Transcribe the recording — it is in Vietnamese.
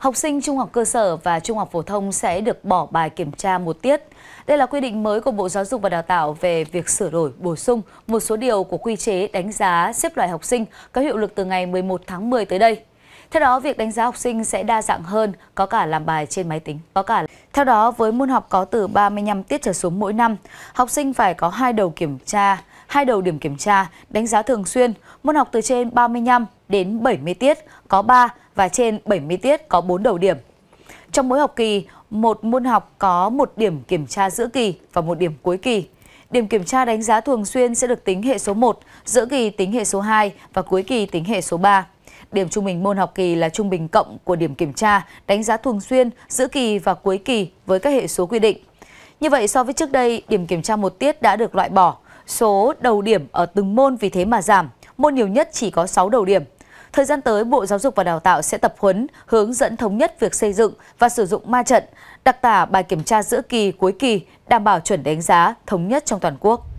học sinh trung học cơ sở và trung học phổ thông sẽ được bỏ bài kiểm tra một tiết. Đây là quy định mới của Bộ Giáo dục và Đào tạo về việc sửa đổi, bổ sung một số điều của quy chế đánh giá xếp loại học sinh có hiệu lực từ ngày 11 tháng 10 tới đây. Theo đó, việc đánh giá học sinh sẽ đa dạng hơn, có cả làm bài trên máy tính, có cả. Theo đó, với môn học có từ 35 tiết trở xuống mỗi năm, học sinh phải có hai đầu kiểm tra, hai đầu điểm kiểm tra, đánh giá thường xuyên, môn học từ trên 35 đến 70 tiết có 3 và trên 70 tiết có 4 đầu điểm. Trong mỗi học kỳ, một môn học có một điểm kiểm tra giữa kỳ và một điểm cuối kỳ. Điểm kiểm tra đánh giá thường xuyên sẽ được tính hệ số 1, giữa kỳ tính hệ số 2 và cuối kỳ tính hệ số 3. Điểm trung bình môn học kỳ là trung bình cộng của điểm kiểm tra, đánh giá thường xuyên, giữa kỳ và cuối kỳ với các hệ số quy định. Như vậy so với trước đây, điểm kiểm tra một tiết đã được loại bỏ, số đầu điểm ở từng môn vì thế mà giảm, môn nhiều nhất chỉ có 6 đầu điểm. Thời gian tới, Bộ Giáo dục và Đào tạo sẽ tập huấn, hướng dẫn thống nhất việc xây dựng và sử dụng ma trận, đặc tả bài kiểm tra giữa kỳ cuối kỳ, đảm bảo chuẩn đánh giá thống nhất trong toàn quốc.